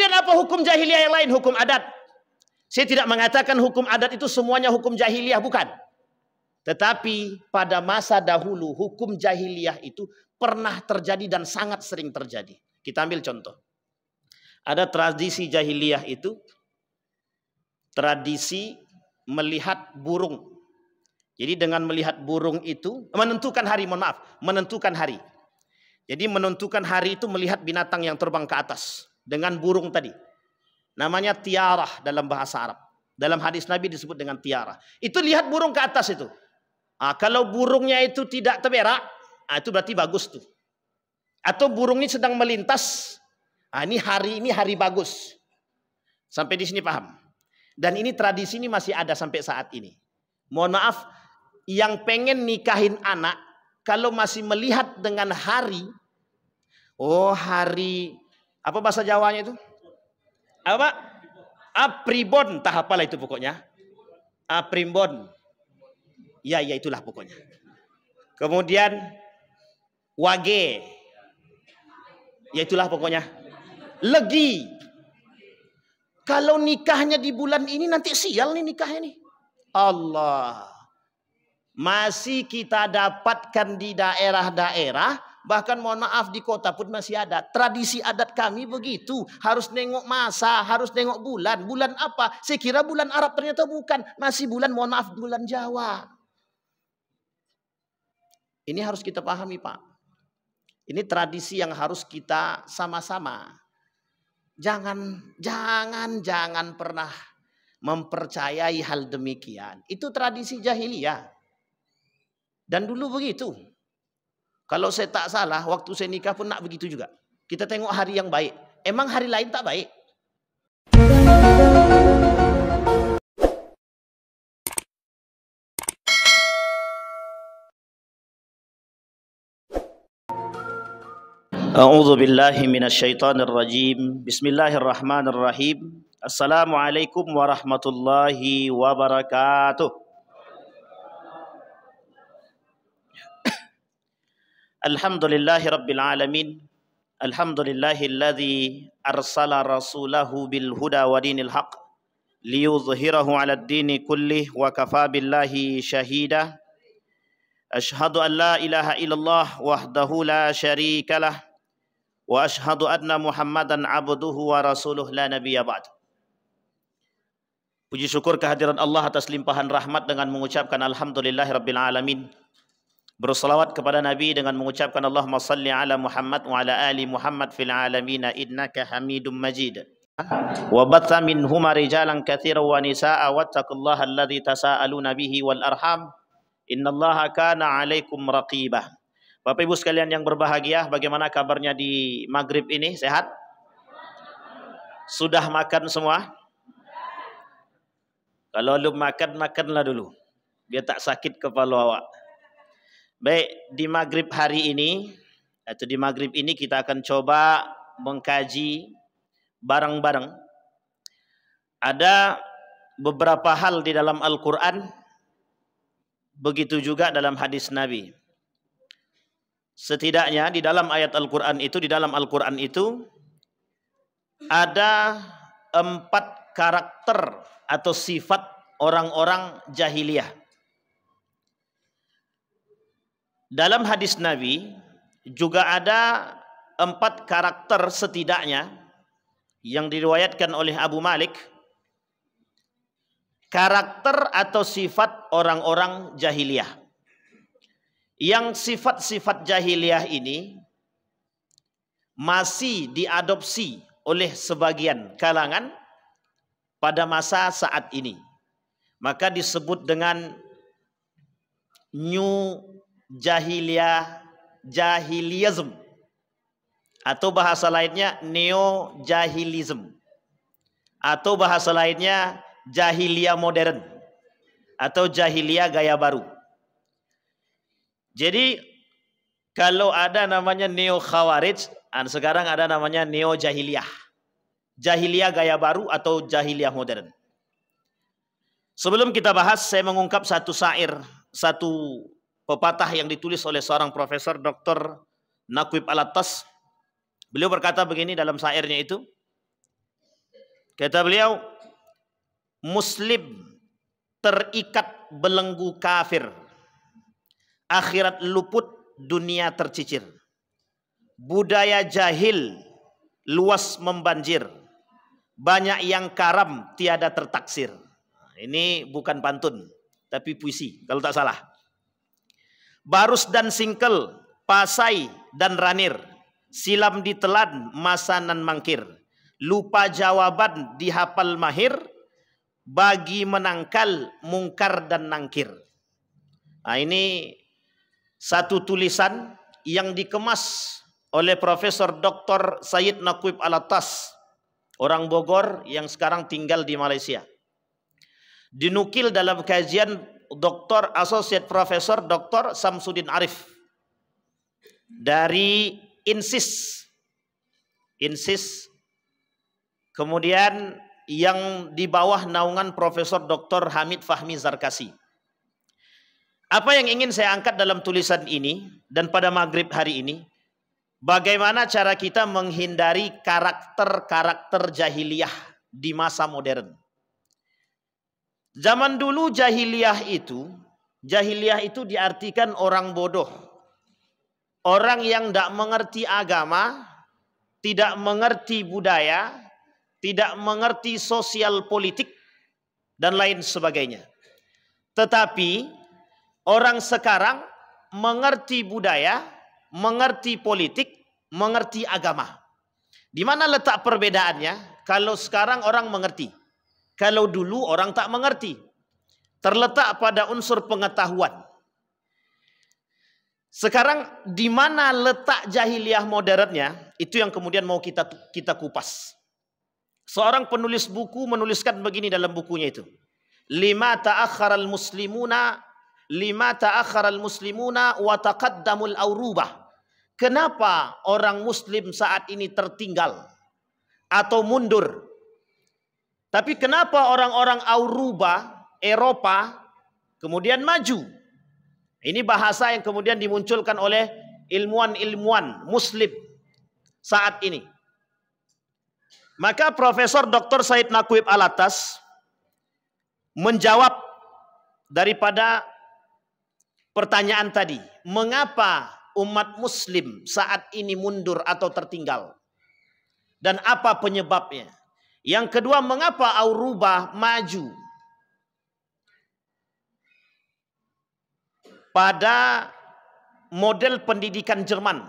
Kemudian apa hukum jahiliyah yang lain? Hukum adat. Saya tidak mengatakan hukum adat itu semuanya hukum jahiliyah, bukan. Tetapi pada masa dahulu hukum jahiliyah itu pernah terjadi dan sangat sering terjadi. Kita ambil contoh. Ada tradisi jahiliyah itu tradisi melihat burung. Jadi dengan melihat burung itu menentukan hari, mohon maaf, menentukan hari. Jadi menentukan hari itu melihat binatang yang terbang ke atas dengan burung tadi. Namanya tiarah dalam bahasa Arab. Dalam hadis Nabi disebut dengan tiarah. Itu lihat burung ke atas itu. Ah, kalau burungnya itu tidak terberak, ah, itu berarti bagus tuh. Atau burung ini sedang melintas. Ah, ini hari ini hari bagus. Sampai di sini paham. Dan ini tradisi ini masih ada sampai saat ini. Mohon maaf, yang pengen nikahin anak, kalau masih melihat dengan hari, oh hari apa bahasa Jawanya itu? Apa? Apribon, tak apalah itu pokoknya. Apribon. Ya, ya itulah pokoknya. Kemudian wage. Ya itulah pokoknya. Legi. Kalau nikahnya di bulan ini nanti sial nih nikahnya nih. Allah. Masih kita dapatkan di daerah-daerah Bahkan mohon maaf di kota pun masih ada. Tradisi adat kami begitu. Harus nengok masa, harus nengok bulan. Bulan apa? Saya kira bulan Arab ternyata bukan. Masih bulan mohon maaf bulan Jawa. Ini harus kita pahami Pak. Ini tradisi yang harus kita sama-sama. Jangan, jangan, jangan pernah mempercayai hal demikian. Itu tradisi jahiliyah. Dan dulu begitu. Kalau saya tak salah, waktu saya nikah pun nak begitu juga. Kita tengok hari yang baik. Emang hari lain tak baik? A'udzu billahi minasy syaithanir rajim. Bismillahirrahmanirrahim. Assalamualaikum warahmatullahi wabarakatuh. الحمد لله رب العالمين الحمد لله الذي أرسل رسوله بالهدى ودين الحق ليظهره على الدين كله وكفى بالله شهيدا أشهد أن لا إله إلا الله وحده لا شريك له وأشهد أن محمدا عبده ورسوله لا نبي بعد Puji syukur kehadiran Allah atas limpahan rahmat dengan mengucapkan Alhamdulillahirrabbilalamin. Rabbil berselawat kepada Nabi dengan mengucapkan Allahumma salli ala Muhammad wa ala ali Muhammad fil alamina innaka hamidum majid. وبث منهما رجالا كثيرا ونساء واتقوا الله الذي تساءلون به والأرحام إن الله كان عليكم رقيبا Bapak Ibu sekalian yang berbahagia, bagaimana kabarnya di maghrib ini? Sehat? Sudah makan semua? Kalau lu makan, makanlah dulu. Dia tak sakit kepala awak. Baik, di maghrib hari ini atau di maghrib ini kita akan coba mengkaji bareng-bareng. Ada beberapa hal di dalam Al-Quran, begitu juga dalam hadis Nabi. Setidaknya di dalam ayat Al-Quran itu, di dalam Al-Quran itu, ada empat karakter atau sifat orang-orang jahiliyah dalam hadis Nabi juga ada empat karakter setidaknya yang diriwayatkan oleh Abu Malik karakter atau sifat orang-orang jahiliyah. Yang sifat-sifat jahiliyah ini masih diadopsi oleh sebagian kalangan pada masa saat ini. Maka disebut dengan new jahiliyah jahiliyazm atau bahasa lainnya neo jahilism atau bahasa lainnya jahiliyah modern atau jahiliyah gaya baru. Jadi kalau ada namanya neo khawarij dan sekarang ada namanya neo jahiliyah. Jahiliyah gaya baru atau jahiliyah modern. Sebelum kita bahas saya mengungkap satu syair, satu pepatah yang ditulis oleh seorang profesor Dr. Nakwib Alatas. Beliau berkata begini dalam syairnya itu. Kata beliau, muslim terikat belenggu kafir. Akhirat luput, dunia tercicir. Budaya jahil luas membanjir. Banyak yang karam tiada tertaksir. Nah, ini bukan pantun, tapi puisi kalau tak salah. Barus dan singkel, pasai dan ranir. Silam ditelan, masa nan mangkir. Lupa jawaban dihafal mahir. Bagi menangkal, mungkar dan nangkir. Nah ini satu tulisan yang dikemas oleh Profesor Dr. Said Nakuib Alatas, orang Bogor yang sekarang tinggal di Malaysia. Dinukil dalam kajian Dr. Associate Professor Dr. Samsudin Arif dari INSIS. INSIS. Kemudian yang di bawah naungan Profesor Dr. Hamid Fahmi Zarkasi. Apa yang ingin saya angkat dalam tulisan ini dan pada maghrib hari ini, bagaimana cara kita menghindari karakter-karakter jahiliyah di masa modern. Zaman dulu jahiliyah itu, jahiliyah itu diartikan orang bodoh. Orang yang tidak mengerti agama, tidak mengerti budaya, tidak mengerti sosial politik, dan lain sebagainya. Tetapi orang sekarang mengerti budaya, mengerti politik, mengerti agama. Di mana letak perbedaannya? Kalau sekarang orang mengerti, kalau dulu orang tak mengerti, terletak pada unsur pengetahuan. Sekarang di mana letak jahiliyah moderatnya? Itu yang kemudian mau kita kita kupas. Seorang penulis buku menuliskan begini dalam bukunya itu. Lima ta'akharal muslimuna lima ta'akharal muslimuna wa taqaddamul aurubah. Kenapa orang muslim saat ini tertinggal atau mundur tapi kenapa orang-orang Auruba, Eropa, kemudian maju? Ini bahasa yang kemudian dimunculkan oleh ilmuwan-ilmuwan muslim saat ini. Maka Profesor Dr. Said Nakuib Alatas menjawab daripada pertanyaan tadi. Mengapa umat muslim saat ini mundur atau tertinggal? Dan apa penyebabnya? Yang kedua, mengapa Aurubah maju? Pada model pendidikan Jerman,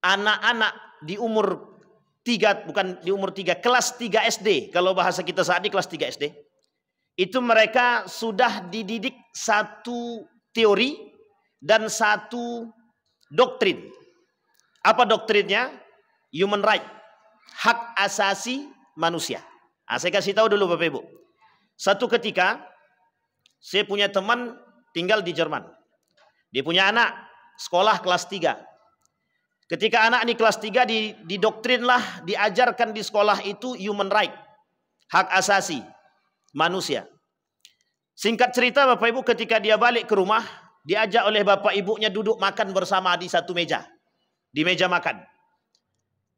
anak-anak di umur tiga bukan di umur tiga kelas 3 SD kalau bahasa kita saat ini kelas 3 SD itu mereka sudah dididik satu teori dan satu doktrin apa doktrinnya human right hak asasi manusia. Nah, saya kasih tahu dulu Bapak Ibu. Satu ketika saya punya teman tinggal di Jerman. Dia punya anak sekolah kelas 3. Ketika anak ini kelas 3 di, didoktrinlah, diajarkan di sekolah itu human right. Hak asasi manusia. Singkat cerita Bapak Ibu ketika dia balik ke rumah, diajak oleh bapak ibunya duduk makan bersama di satu meja. Di meja makan.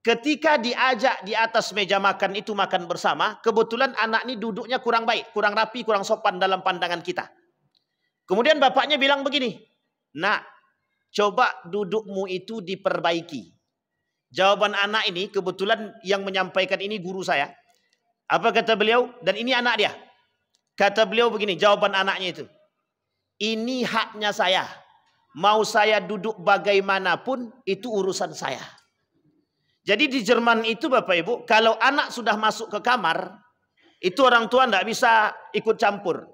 Ketika diajak di atas meja makan itu makan bersama, kebetulan anak ini duduknya kurang baik, kurang rapi, kurang sopan dalam pandangan kita. Kemudian bapaknya bilang begini, nak, coba dudukmu itu diperbaiki. Jawaban anak ini, kebetulan yang menyampaikan ini guru saya. Apa kata beliau? Dan ini anak dia. Kata beliau begini, jawaban anaknya itu. Ini haknya saya. Mau saya duduk bagaimanapun, itu urusan saya. Jadi di Jerman itu Bapak Ibu, kalau anak sudah masuk ke kamar, itu orang tua tidak bisa ikut campur.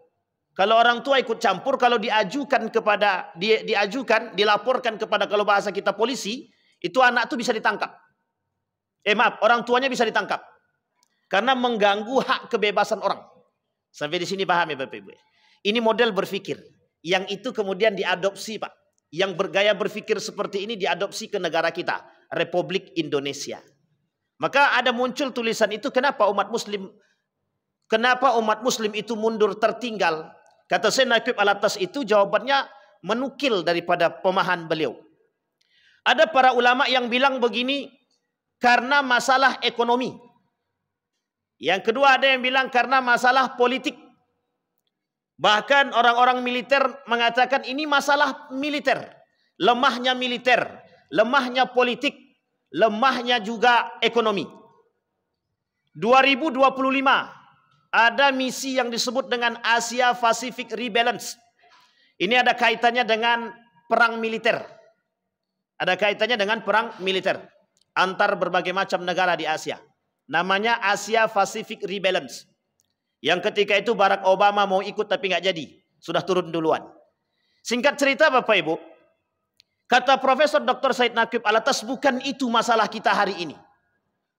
Kalau orang tua ikut campur, kalau diajukan kepada di, diajukan, dilaporkan kepada kalau bahasa kita polisi, itu anak tuh bisa ditangkap. Eh maaf, orang tuanya bisa ditangkap. Karena mengganggu hak kebebasan orang. Sampai di sini paham ya Bapak Ibu. Ya? Ini model berpikir. Yang itu kemudian diadopsi Pak. Yang bergaya berpikir seperti ini diadopsi ke negara kita Republik Indonesia. Maka ada muncul tulisan itu kenapa umat muslim kenapa umat muslim itu mundur tertinggal? Kata saya Nakib Alatas itu jawabannya menukil daripada pemahaman beliau. Ada para ulama yang bilang begini karena masalah ekonomi. Yang kedua ada yang bilang karena masalah politik. Bahkan orang-orang militer mengatakan ini masalah militer. Lemahnya militer lemahnya politik, lemahnya juga ekonomi. 2025 ada misi yang disebut dengan Asia Pacific Rebalance. Ini ada kaitannya dengan perang militer. Ada kaitannya dengan perang militer antar berbagai macam negara di Asia. Namanya Asia Pacific Rebalance. Yang ketika itu Barack Obama mau ikut tapi nggak jadi. Sudah turun duluan. Singkat cerita Bapak Ibu, Kata Profesor Dr. Said Naqib Alatas bukan itu masalah kita hari ini.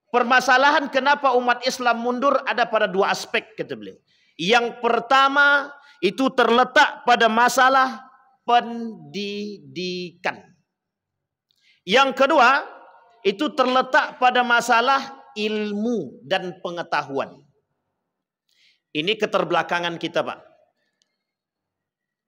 Permasalahan kenapa umat Islam mundur ada pada dua aspek kata beliau. Yang pertama itu terletak pada masalah pendidikan. Yang kedua itu terletak pada masalah ilmu dan pengetahuan. Ini keterbelakangan kita, Pak.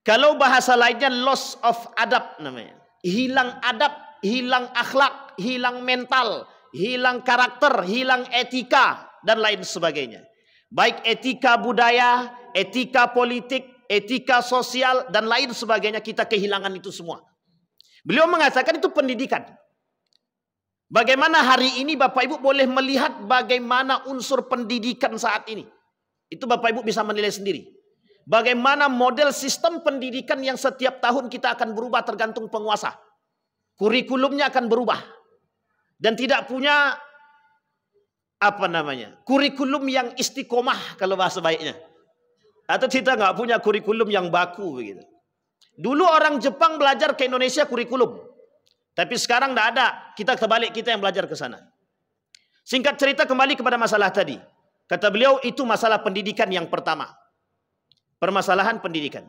Kalau bahasa lainnya loss of adab namanya hilang adab, hilang akhlak, hilang mental, hilang karakter, hilang etika, dan lain sebagainya. Baik etika budaya, etika politik, etika sosial, dan lain sebagainya kita kehilangan itu semua. Beliau mengatakan itu pendidikan. Bagaimana hari ini Bapak Ibu boleh melihat bagaimana unsur pendidikan saat ini. Itu Bapak Ibu bisa menilai sendiri. Bagaimana model sistem pendidikan yang setiap tahun kita akan berubah tergantung penguasa. Kurikulumnya akan berubah. Dan tidak punya apa namanya kurikulum yang istiqomah kalau bahasa baiknya. Atau kita nggak punya kurikulum yang baku begitu. Dulu orang Jepang belajar ke Indonesia kurikulum. Tapi sekarang tidak ada. Kita terbalik kita yang belajar ke sana. Singkat cerita kembali kepada masalah tadi. Kata beliau itu masalah pendidikan yang pertama permasalahan pendidikan.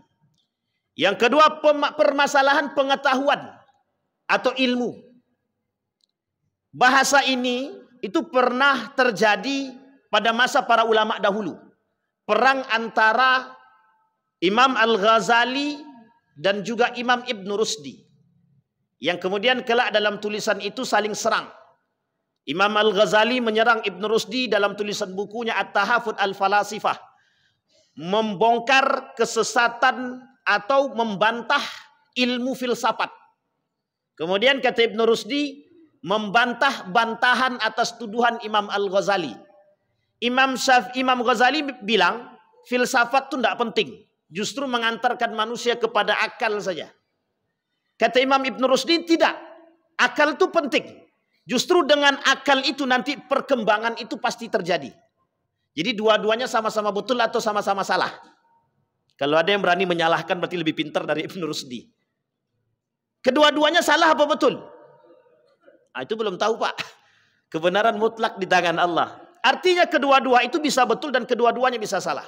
Yang kedua permasalahan pengetahuan atau ilmu. Bahasa ini itu pernah terjadi pada masa para ulama dahulu. Perang antara Imam Al-Ghazali dan juga Imam Ibn Rusdi. Yang kemudian kelak dalam tulisan itu saling serang. Imam Al-Ghazali menyerang Ibn Rusdi dalam tulisan bukunya At-Tahafud Al-Falasifah membongkar kesesatan atau membantah ilmu filsafat. Kemudian kata Ibn Rusdi, membantah bantahan atas tuduhan Imam Al-Ghazali. Imam Imam Ghazali bilang, filsafat itu tidak penting. Justru mengantarkan manusia kepada akal saja. Kata Imam Ibn Rusdi, tidak. Akal itu penting. Justru dengan akal itu nanti perkembangan itu pasti terjadi. Jadi dua-duanya sama-sama betul atau sama-sama salah? Kalau ada yang berani menyalahkan berarti lebih pintar dari Ibn Rusdi. Kedua-duanya salah apa betul? Nah, itu belum tahu pak. Kebenaran mutlak di tangan Allah. Artinya kedua-dua itu bisa betul dan kedua-duanya bisa salah.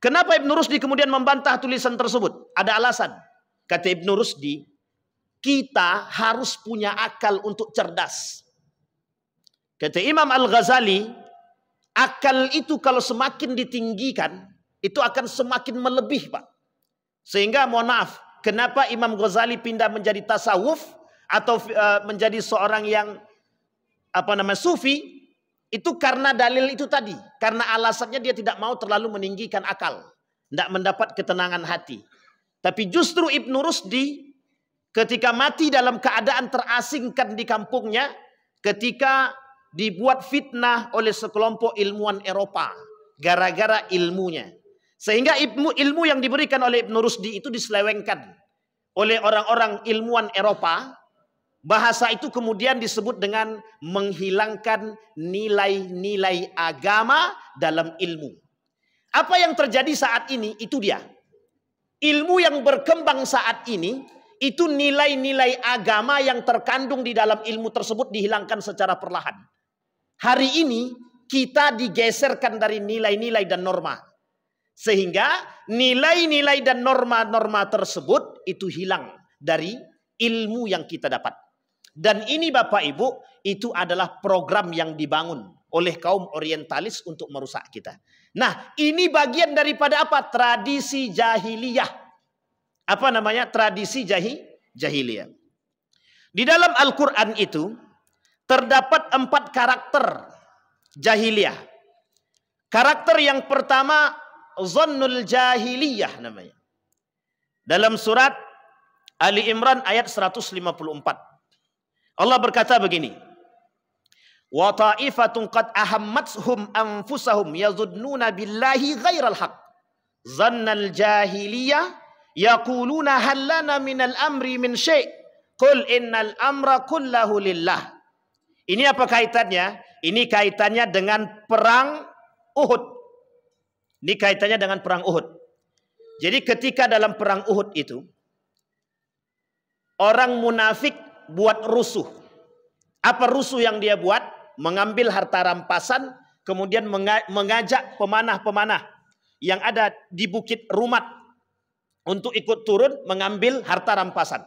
Kenapa Ibn Rusdi kemudian membantah tulisan tersebut? Ada alasan. Kata Ibn Rusdi, kita harus punya akal untuk cerdas. Kata Imam Al-Ghazali, akal itu kalau semakin ditinggikan, itu akan semakin melebih, Pak. Sehingga mohon maaf, kenapa Imam Ghazali pindah menjadi tasawuf atau uh, menjadi seorang yang apa namanya sufi itu karena dalil itu tadi, karena alasannya dia tidak mau terlalu meninggikan akal, tidak mendapat ketenangan hati. Tapi justru Ibnu Rusdi ketika mati dalam keadaan terasingkan di kampungnya, ketika dibuat fitnah oleh sekelompok ilmuwan Eropa gara-gara ilmunya. Sehingga ilmu, ilmu yang diberikan oleh Ibn Rusdi itu diselewengkan oleh orang-orang ilmuwan Eropa. Bahasa itu kemudian disebut dengan menghilangkan nilai-nilai agama dalam ilmu. Apa yang terjadi saat ini itu dia. Ilmu yang berkembang saat ini itu nilai-nilai agama yang terkandung di dalam ilmu tersebut dihilangkan secara perlahan hari ini kita digeserkan dari nilai-nilai dan norma. Sehingga nilai-nilai dan norma-norma tersebut itu hilang dari ilmu yang kita dapat. Dan ini Bapak Ibu itu adalah program yang dibangun oleh kaum orientalis untuk merusak kita. Nah ini bagian daripada apa? Tradisi jahiliyah. Apa namanya? Tradisi jahi, jahiliyah. Di dalam Al-Quran itu terdapat empat karakter jahiliyah. Karakter yang pertama zannul jahiliyah namanya. Dalam surat Ali Imran ayat 154. Allah berkata begini. Wa ta'ifatun qad ahammatshum anfusahum yazunnuna billahi ghairal haqq. Zannal jahiliyah yaquluna hal lana minal amri min syai'. Qul innal amra kullahu lillah. Ini apa kaitannya? Ini kaitannya dengan perang Uhud. Ini kaitannya dengan perang Uhud. Jadi ketika dalam perang Uhud itu orang munafik buat rusuh. Apa rusuh yang dia buat? Mengambil harta rampasan kemudian mengajak pemanah-pemanah yang ada di bukit Rumat untuk ikut turun mengambil harta rampasan.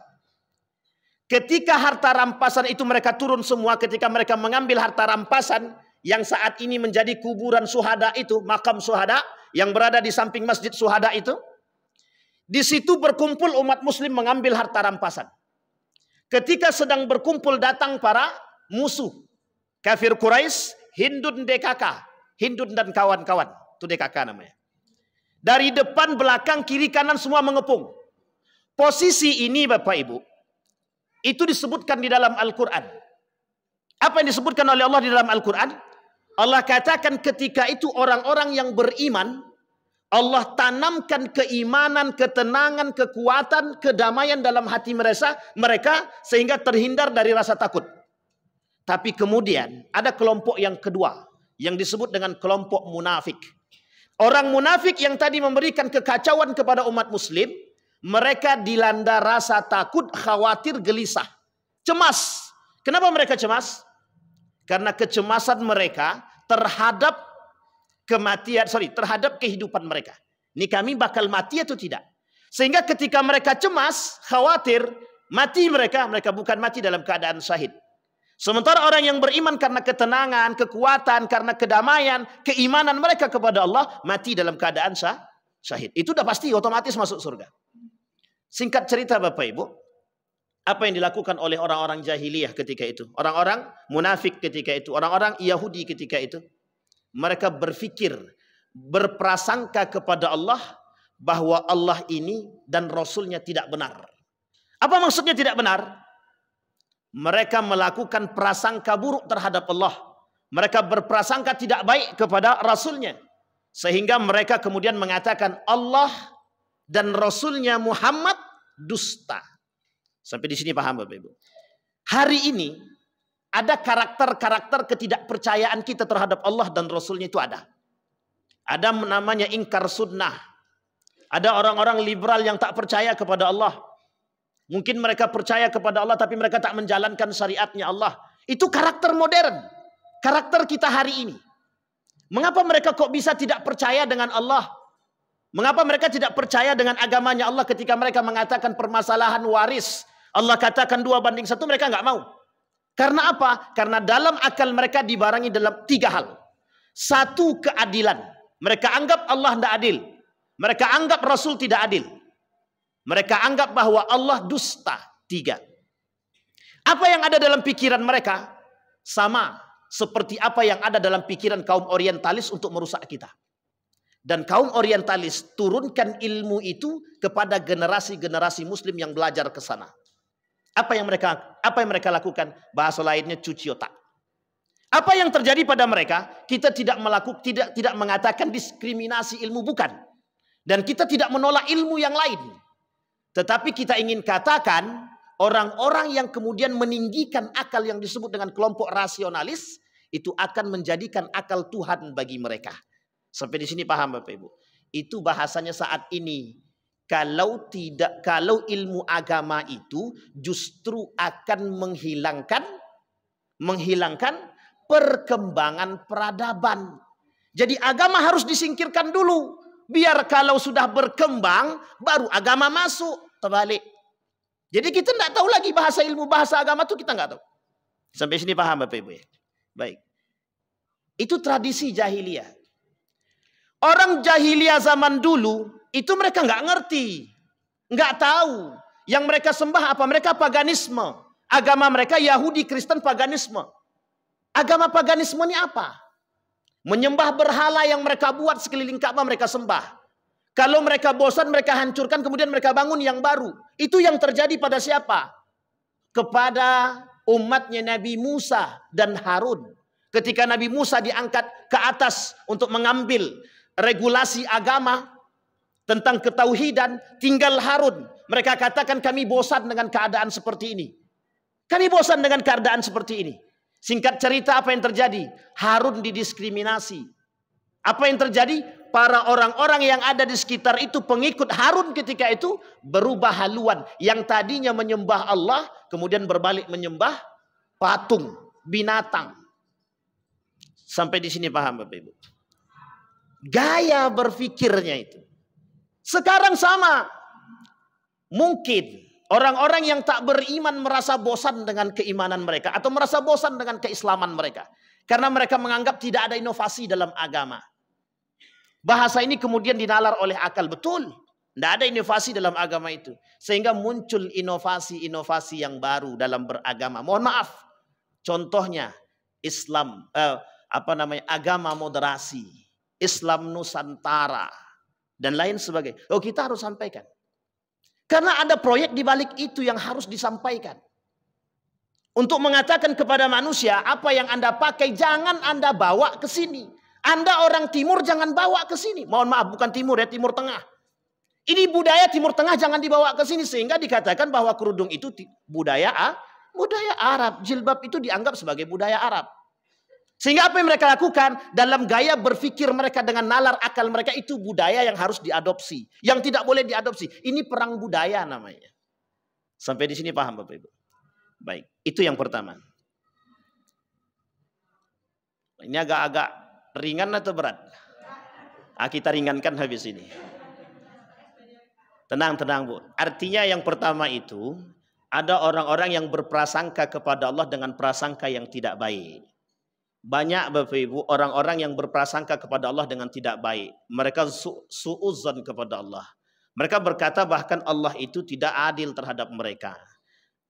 Ketika harta rampasan itu mereka turun semua, ketika mereka mengambil harta rampasan yang saat ini menjadi kuburan suhada itu, makam suhada yang berada di samping masjid suhada itu, di situ berkumpul umat muslim mengambil harta rampasan. Ketika sedang berkumpul datang para musuh, kafir Quraisy, Hindun DKK, Hindun dan kawan-kawan, itu DKK namanya. Dari depan, belakang, kiri, kanan semua mengepung. Posisi ini Bapak Ibu, itu disebutkan di dalam Al-Quran. Apa yang disebutkan oleh Allah di dalam Al-Quran? Allah katakan ketika itu orang-orang yang beriman, Allah tanamkan keimanan, ketenangan, kekuatan, kedamaian dalam hati mereka, mereka sehingga terhindar dari rasa takut. Tapi kemudian ada kelompok yang kedua yang disebut dengan kelompok munafik. Orang munafik yang tadi memberikan kekacauan kepada umat muslim, mereka dilanda rasa takut, khawatir, gelisah, cemas. Kenapa mereka cemas? Karena kecemasan mereka terhadap kematian, sorry, terhadap kehidupan mereka. Ini kami bakal mati atau tidak? Sehingga ketika mereka cemas, khawatir, mati mereka, mereka bukan mati dalam keadaan syahid. Sementara orang yang beriman karena ketenangan, kekuatan, karena kedamaian, keimanan mereka kepada Allah, mati dalam keadaan syahid. Itu sudah pasti otomatis masuk surga. Singkat cerita Bapak Ibu, apa yang dilakukan oleh orang-orang jahiliyah ketika itu? Orang-orang munafik ketika itu, orang-orang Yahudi ketika itu. Mereka berfikir, berprasangka kepada Allah bahwa Allah ini dan Rasulnya tidak benar. Apa maksudnya tidak benar? Mereka melakukan prasangka buruk terhadap Allah. Mereka berprasangka tidak baik kepada Rasulnya. Sehingga mereka kemudian mengatakan Allah dan Rasulnya Muhammad dusta. Sampai di sini paham Bapak Ibu. Hari ini ada karakter-karakter ketidakpercayaan kita terhadap Allah dan Rasulnya itu ada. Ada namanya ingkar sunnah. Ada orang-orang liberal yang tak percaya kepada Allah. Mungkin mereka percaya kepada Allah tapi mereka tak menjalankan syariatnya Allah. Itu karakter modern. Karakter kita hari ini. Mengapa mereka kok bisa tidak percaya dengan Allah? Mengapa mereka tidak percaya dengan agamanya Allah ketika mereka mengatakan permasalahan waris? Allah katakan dua banding satu mereka nggak mau. Karena apa? Karena dalam akal mereka dibarangi dalam tiga hal. Satu keadilan. Mereka anggap Allah tidak adil. Mereka anggap Rasul tidak adil. Mereka anggap bahwa Allah dusta. Tiga. Apa yang ada dalam pikiran mereka sama seperti apa yang ada dalam pikiran kaum orientalis untuk merusak kita. Dan kaum orientalis turunkan ilmu itu kepada generasi-generasi muslim yang belajar ke sana. Apa yang mereka apa yang mereka lakukan? Bahasa lainnya cuci otak. Apa yang terjadi pada mereka? Kita tidak melakukan tidak tidak mengatakan diskriminasi ilmu bukan. Dan kita tidak menolak ilmu yang lain. Tetapi kita ingin katakan orang-orang yang kemudian meninggikan akal yang disebut dengan kelompok rasionalis itu akan menjadikan akal Tuhan bagi mereka. Sampai di sini paham Bapak Ibu. Itu bahasanya saat ini. Kalau tidak kalau ilmu agama itu justru akan menghilangkan menghilangkan perkembangan peradaban. Jadi agama harus disingkirkan dulu. Biar kalau sudah berkembang baru agama masuk. Terbalik. Jadi kita tidak tahu lagi bahasa ilmu bahasa agama itu kita nggak tahu. Sampai sini paham Bapak Ibu ya? Baik. Itu tradisi jahiliyah. Orang jahiliyah zaman dulu itu mereka nggak ngerti, nggak tahu yang mereka sembah apa. Mereka paganisme, agama mereka Yahudi, Kristen, paganisme. Agama paganisme ini apa? Menyembah berhala yang mereka buat sekeliling Ka'bah mereka sembah. Kalau mereka bosan, mereka hancurkan, kemudian mereka bangun yang baru. Itu yang terjadi pada siapa? Kepada umatnya Nabi Musa dan Harun. Ketika Nabi Musa diangkat ke atas untuk mengambil regulasi agama tentang ketauhidan tinggal Harun. Mereka katakan kami bosan dengan keadaan seperti ini. Kami bosan dengan keadaan seperti ini. Singkat cerita apa yang terjadi? Harun didiskriminasi. Apa yang terjadi? Para orang-orang yang ada di sekitar itu pengikut Harun ketika itu berubah haluan. Yang tadinya menyembah Allah kemudian berbalik menyembah patung, binatang. Sampai di sini paham Bapak Ibu? gaya berpikirnya itu. Sekarang sama. Mungkin orang-orang yang tak beriman merasa bosan dengan keimanan mereka atau merasa bosan dengan keislaman mereka karena mereka menganggap tidak ada inovasi dalam agama. Bahasa ini kemudian dinalar oleh akal betul. Tidak ada inovasi dalam agama itu. Sehingga muncul inovasi-inovasi yang baru dalam beragama. Mohon maaf. Contohnya Islam, eh, apa namanya agama moderasi. Islam Nusantara, dan lain sebagainya. Oh kita harus sampaikan. Karena ada proyek di balik itu yang harus disampaikan. Untuk mengatakan kepada manusia apa yang Anda pakai jangan Anda bawa ke sini. Anda orang timur jangan bawa ke sini. Mohon maaf bukan timur ya, timur tengah. Ini budaya timur tengah jangan dibawa ke sini sehingga dikatakan bahwa kerudung itu budaya budaya Arab. Jilbab itu dianggap sebagai budaya Arab. Sehingga apa yang mereka lakukan dalam gaya berpikir mereka dengan nalar akal mereka itu budaya yang harus diadopsi, yang tidak boleh diadopsi. Ini perang budaya namanya. Sampai di sini paham Bapak Ibu? Baik, itu yang pertama. Ini agak-agak ringan atau berat? Ah, kita ringankan habis ini. Tenang, tenang Bu. Artinya yang pertama itu ada orang-orang yang berprasangka kepada Allah dengan prasangka yang tidak baik. Banyak Bapak Ibu orang-orang yang berprasangka kepada Allah dengan tidak baik. Mereka su kepada Allah. Mereka berkata bahkan Allah itu tidak adil terhadap mereka.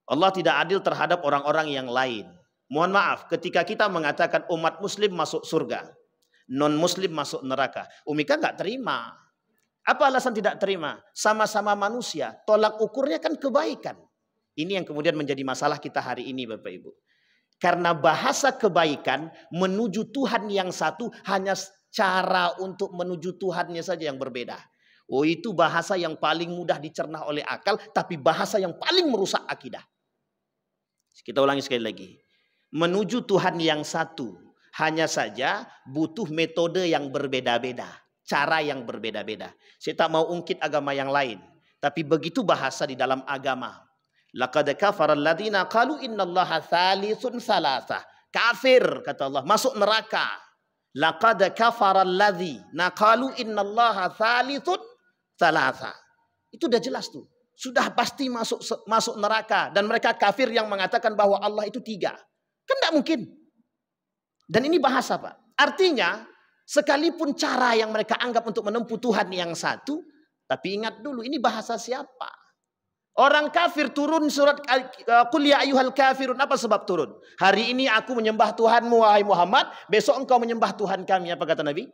Allah tidak adil terhadap orang-orang yang lain. Mohon maaf, ketika kita mengatakan umat muslim masuk surga, non muslim masuk neraka, Umika nggak terima. Apa alasan tidak terima? Sama-sama manusia, tolak ukurnya kan kebaikan. Ini yang kemudian menjadi masalah kita hari ini Bapak Ibu. Karena bahasa kebaikan menuju Tuhan yang satu hanya cara untuk menuju Tuhannya saja yang berbeda. Oh itu bahasa yang paling mudah dicerna oleh akal tapi bahasa yang paling merusak akidah. Kita ulangi sekali lagi. Menuju Tuhan yang satu hanya saja butuh metode yang berbeda-beda. Cara yang berbeda-beda. Saya tak mau ungkit agama yang lain. Tapi begitu bahasa di dalam agama Laqad kafara alladziina qalu innallaha thalitsun salasa. Kafir kata Allah, masuk neraka. Laqad kafara alladziina qalu innallaha thalitsun salasa. Itu udah jelas tuh. Sudah pasti masuk masuk neraka dan mereka kafir yang mengatakan bahwa Allah itu tiga. Kan tidak mungkin. Dan ini bahasa Pak. Artinya sekalipun cara yang mereka anggap untuk menempuh Tuhan yang satu. Tapi ingat dulu ini bahasa siapa? Orang kafir turun surat kuliah eh, ya kafirun. Apa sebab turun? Hari ini aku menyembah Tuhanmu wahai Muhammad. Besok engkau menyembah Tuhan kami. Apa kata Nabi?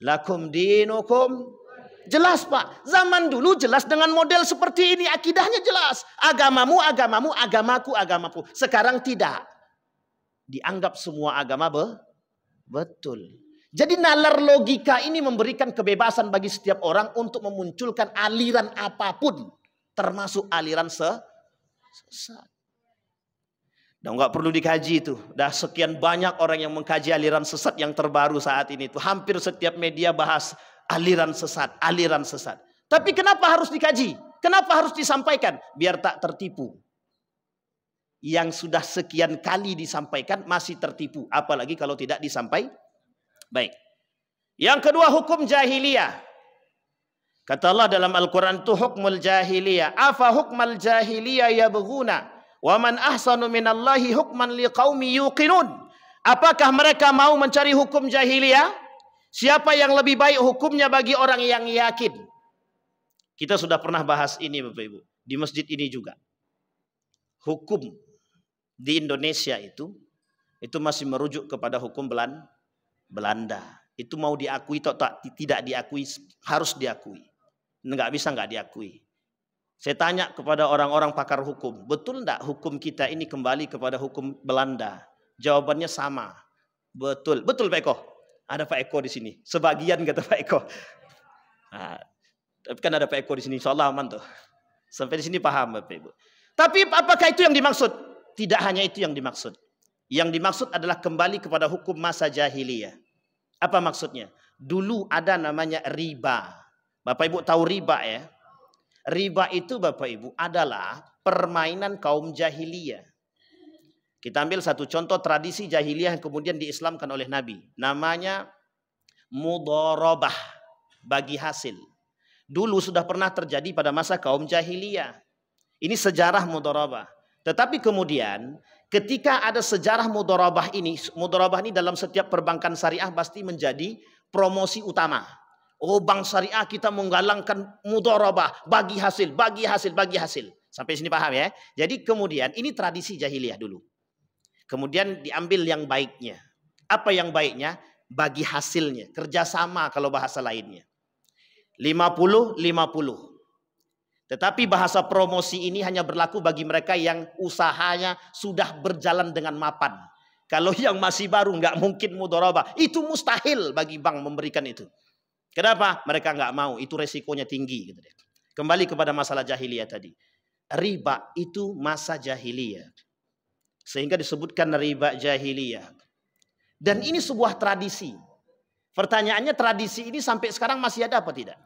Lakum dinukum. Jelas Pak. Zaman dulu jelas dengan model seperti ini. Akidahnya jelas. Agamamu, agamamu, agamaku, agamaku. Sekarang tidak. Dianggap semua agama be betul. Jadi nalar logika ini memberikan kebebasan bagi setiap orang untuk memunculkan aliran apapun termasuk aliran sesat. Dan nggak perlu dikaji itu. Dah sekian banyak orang yang mengkaji aliran sesat yang terbaru saat ini. Itu hampir setiap media bahas aliran sesat, aliran sesat. Tapi kenapa harus dikaji? Kenapa harus disampaikan? Biar tak tertipu. Yang sudah sekian kali disampaikan masih tertipu. Apalagi kalau tidak disampaikan. Baik. Yang kedua hukum jahiliyah. Kata Allah dalam Al-Quran itu hukmul jahiliyah. Afa hukmul jahiliyah beguna. Wa man ahsanu minallahi hukman liqaumi yuqinun. Apakah mereka mau mencari hukum jahiliyah? Siapa yang lebih baik hukumnya bagi orang yang yakin? Kita sudah pernah bahas ini Bapak Ibu. Di masjid ini juga. Hukum di Indonesia itu. Itu masih merujuk kepada hukum Belanda. Belanda. Itu mau diakui atau tak, tidak diakui harus diakui nggak bisa nggak diakui. Saya tanya kepada orang-orang pakar hukum, betul enggak hukum kita ini kembali kepada hukum Belanda? Jawabannya sama. Betul, betul Pak Eko. Ada Pak Eko di sini. Sebagian kata Pak Eko. Nah, tapi kan ada Pak Eko di sini, insya Allah aman tuh. Sampai di sini paham Bapak Ibu. Tapi apakah itu yang dimaksud? Tidak hanya itu yang dimaksud. Yang dimaksud adalah kembali kepada hukum masa jahiliyah. Apa maksudnya? Dulu ada namanya riba. Bapak Ibu tahu riba ya. Riba itu Bapak Ibu adalah permainan kaum jahiliyah. Kita ambil satu contoh tradisi jahiliyah yang kemudian diislamkan oleh Nabi. Namanya mudorobah bagi hasil. Dulu sudah pernah terjadi pada masa kaum jahiliyah. Ini sejarah mudorobah. Tetapi kemudian ketika ada sejarah mudorobah ini, mudorobah ini dalam setiap perbankan syariah pasti menjadi promosi utama Oh bank syariah kita menggalangkan mudorobah. Bagi hasil, bagi hasil, bagi hasil. Sampai sini paham ya. Jadi kemudian ini tradisi jahiliyah dulu. Kemudian diambil yang baiknya. Apa yang baiknya? Bagi hasilnya. Kerjasama kalau bahasa lainnya. 50-50. Tetapi bahasa promosi ini hanya berlaku bagi mereka yang usahanya sudah berjalan dengan mapan. Kalau yang masih baru nggak mungkin mudoroba. Itu mustahil bagi bank memberikan itu. Kenapa? Mereka nggak mau. Itu resikonya tinggi. Gitu Kembali kepada masalah jahiliyah tadi. Riba itu masa jahiliyah. Sehingga disebutkan riba jahiliyah. Dan ini sebuah tradisi. Pertanyaannya tradisi ini sampai sekarang masih ada apa tidak?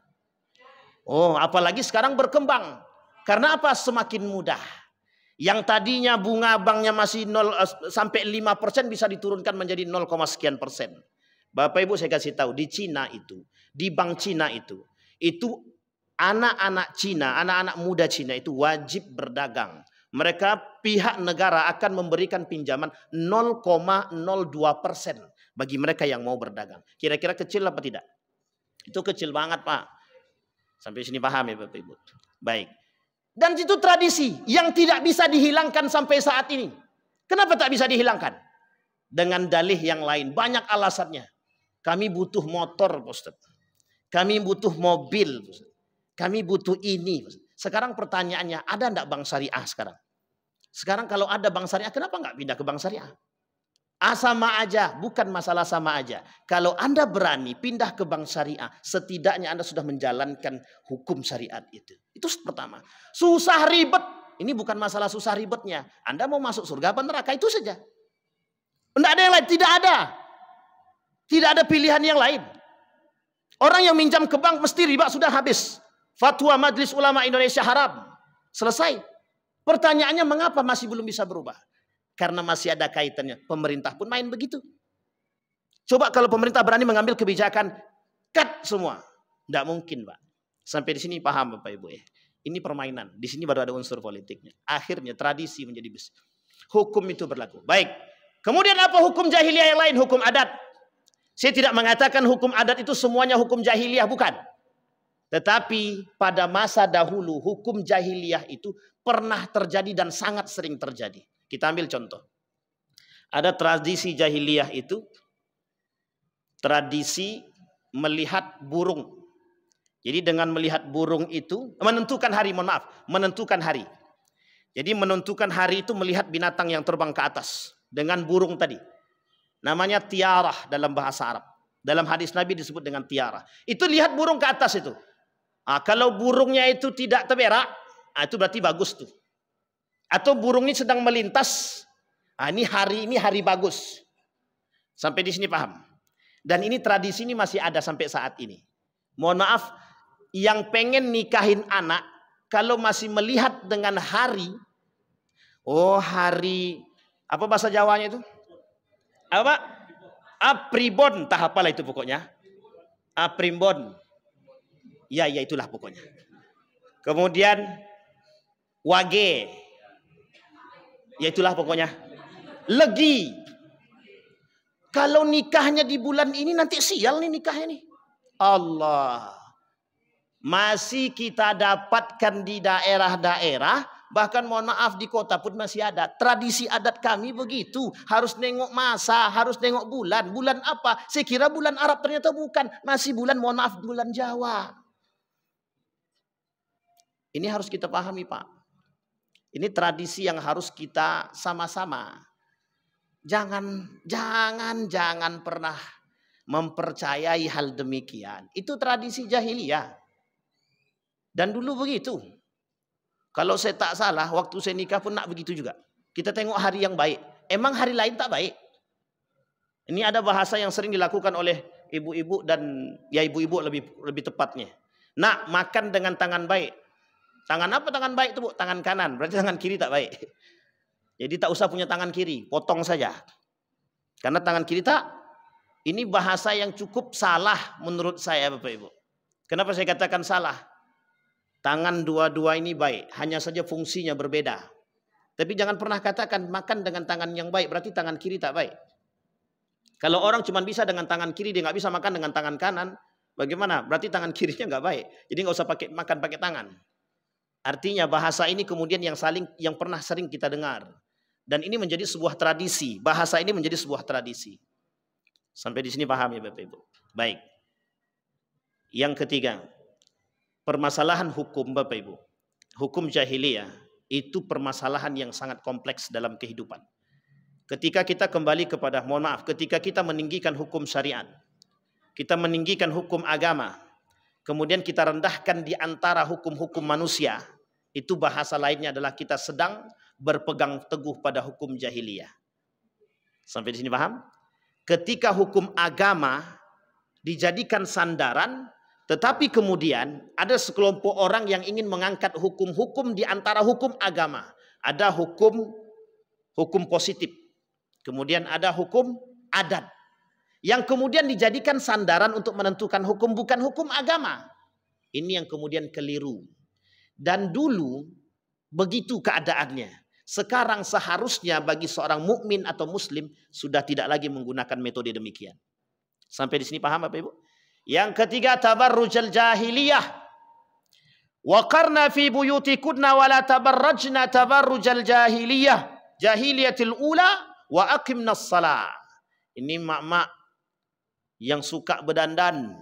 Oh, apalagi sekarang berkembang. Karena apa? Semakin mudah. Yang tadinya bunga banknya masih 0, eh, sampai 5 persen bisa diturunkan menjadi 0, sekian persen. Bapak Ibu saya kasih tahu, di Cina itu, di bank Cina itu, itu anak-anak Cina, anak-anak muda Cina itu wajib berdagang. Mereka pihak negara akan memberikan pinjaman 0,02 persen bagi mereka yang mau berdagang. Kira-kira kecil apa tidak? Itu kecil banget Pak. Sampai sini paham ya Bapak Ibu. Baik. Dan itu tradisi yang tidak bisa dihilangkan sampai saat ini. Kenapa tak bisa dihilangkan? Dengan dalih yang lain. Banyak alasannya. Kami butuh motor, bos. Ustaz. Kami butuh mobil, Kami butuh ini. Sekarang pertanyaannya, ada enggak bank syariah sekarang? Sekarang kalau ada bank syariah, kenapa enggak pindah ke bank syariah? Ah, sama aja, bukan masalah sama aja. Kalau Anda berani pindah ke bank syariah, setidaknya Anda sudah menjalankan hukum syariat itu. Itu pertama. Susah ribet. Ini bukan masalah susah ribetnya. Anda mau masuk surga apa neraka, itu saja. Tidak ada yang lain, tidak ada. Tidak ada pilihan yang lain. Orang yang minjam ke bank mesti riba sudah habis. Fatwa Majelis Ulama Indonesia haram. Selesai. Pertanyaannya mengapa masih belum bisa berubah? Karena masih ada kaitannya. Pemerintah pun main begitu. Coba kalau pemerintah berani mengambil kebijakan cut semua. Tidak mungkin, Pak. Sampai di sini paham Bapak Ibu ya. Ini permainan. Di sini baru ada unsur politiknya. Akhirnya tradisi menjadi besar. Hukum itu berlaku. Baik. Kemudian apa hukum jahiliyah yang lain? Hukum adat. Saya tidak mengatakan hukum adat itu semuanya hukum jahiliyah, bukan. Tetapi pada masa dahulu hukum jahiliyah itu pernah terjadi dan sangat sering terjadi. Kita ambil contoh. Ada tradisi jahiliyah itu tradisi melihat burung. Jadi dengan melihat burung itu menentukan hari, mohon maaf, menentukan hari. Jadi menentukan hari itu melihat binatang yang terbang ke atas dengan burung tadi. Namanya tiarah dalam bahasa Arab. Dalam hadis Nabi disebut dengan tiarah. Itu lihat burung ke atas itu. Ah, kalau burungnya itu tidak terberak, ah, itu berarti bagus tuh. Atau burung ini sedang melintas. Ah, ini hari ini hari bagus. Sampai di sini paham. Dan ini tradisi ini masih ada sampai saat ini. Mohon maaf, yang pengen nikahin anak, kalau masih melihat dengan hari, oh hari, apa bahasa Jawanya itu? Apa? Apribon, tah apalah itu pokoknya. Apribon. Ya, ya itulah pokoknya. Kemudian wage. Ya itulah pokoknya. Legi. Kalau nikahnya di bulan ini nanti sial nih nikahnya nih. Allah. Masih kita dapatkan di daerah-daerah Bahkan mohon maaf di kota pun masih ada. Tradisi adat kami begitu. Harus nengok masa, harus nengok bulan. Bulan apa? Saya kira bulan Arab ternyata bukan. Masih bulan mohon maaf bulan Jawa. Ini harus kita pahami Pak. Ini tradisi yang harus kita sama-sama. Jangan, jangan, jangan pernah mempercayai hal demikian. Itu tradisi jahiliyah. Dan dulu begitu. Kalau saya tak salah, waktu saya nikah pun nak begitu juga. Kita tengok hari yang baik. Emang hari lain tak baik? Ini ada bahasa yang sering dilakukan oleh ibu-ibu dan ya ibu-ibu lebih lebih tepatnya. Nak makan dengan tangan baik. Tangan apa tangan baik itu bu? Tangan kanan. Berarti tangan kiri tak baik. Jadi tak usah punya tangan kiri. Potong saja. Karena tangan kiri tak. Ini bahasa yang cukup salah menurut saya Bapak Ibu. Kenapa saya katakan salah? Tangan dua-dua ini baik, hanya saja fungsinya berbeda. Tapi jangan pernah katakan makan dengan tangan yang baik, berarti tangan kiri tak baik. Kalau orang cuma bisa dengan tangan kiri, dia nggak bisa makan dengan tangan kanan, bagaimana? Berarti tangan kirinya nggak baik. Jadi nggak usah pakai makan pakai tangan. Artinya bahasa ini kemudian yang saling yang pernah sering kita dengar. Dan ini menjadi sebuah tradisi. Bahasa ini menjadi sebuah tradisi. Sampai di sini paham ya Bapak Ibu? Baik. Yang ketiga, permasalahan hukum Bapak Ibu, hukum jahiliyah itu permasalahan yang sangat kompleks dalam kehidupan. Ketika kita kembali kepada, mohon maaf, ketika kita meninggikan hukum syariat, kita meninggikan hukum agama, kemudian kita rendahkan di antara hukum-hukum manusia, itu bahasa lainnya adalah kita sedang berpegang teguh pada hukum jahiliyah. Sampai di sini paham? Ketika hukum agama dijadikan sandaran, tetapi kemudian ada sekelompok orang yang ingin mengangkat hukum-hukum di antara hukum agama. Ada hukum hukum positif. Kemudian ada hukum adat. Yang kemudian dijadikan sandaran untuk menentukan hukum bukan hukum agama. Ini yang kemudian keliru. Dan dulu begitu keadaannya. Sekarang seharusnya bagi seorang mukmin atau muslim sudah tidak lagi menggunakan metode demikian. Sampai di sini paham Bapak Ibu? Yang ketiga al jahiliyah. Waqarna fi buyutikunna wala tabarrajna al-jahiliyah. jahiliyah. Jahiliyatil ula wa akimna salah. Ini mak-mak yang suka berdandan.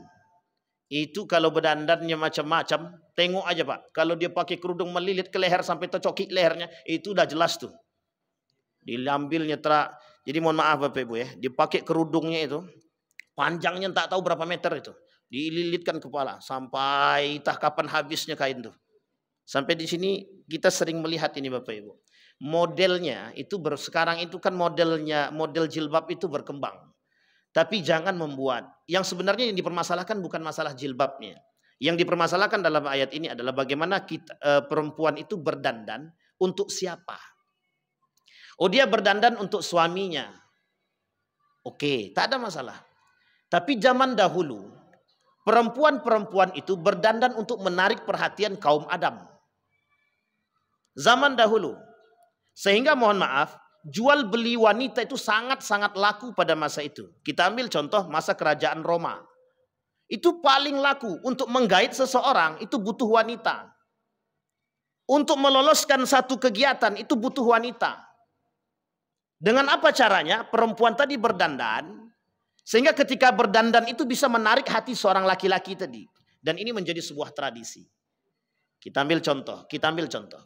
Itu kalau berdandannya macam-macam. Tengok aja pak. Kalau dia pakai kerudung melilit ke leher sampai tercokik lehernya. Itu dah jelas tu. Diambilnya terak. Jadi mohon maaf Bapak Ibu ya. Dia pakai kerudungnya itu. Panjangnya tak tahu berapa meter itu. Dililitkan kepala sampai tak kapan habisnya kain itu. Sampai di sini kita sering melihat ini Bapak Ibu. Modelnya itu ber, sekarang itu kan modelnya model jilbab itu berkembang. Tapi jangan membuat. Yang sebenarnya yang dipermasalahkan bukan masalah jilbabnya. Yang dipermasalahkan dalam ayat ini adalah bagaimana kita, e, perempuan itu berdandan untuk siapa. Oh dia berdandan untuk suaminya. Oke, tak ada masalah. Tapi zaman dahulu, perempuan-perempuan itu berdandan untuk menarik perhatian kaum Adam. Zaman dahulu. Sehingga mohon maaf, jual beli wanita itu sangat-sangat laku pada masa itu. Kita ambil contoh masa kerajaan Roma. Itu paling laku untuk menggait seseorang itu butuh wanita. Untuk meloloskan satu kegiatan itu butuh wanita. Dengan apa caranya? Perempuan tadi berdandan, sehingga ketika berdandan itu bisa menarik hati seorang laki-laki tadi. Dan ini menjadi sebuah tradisi. Kita ambil contoh, kita ambil contoh.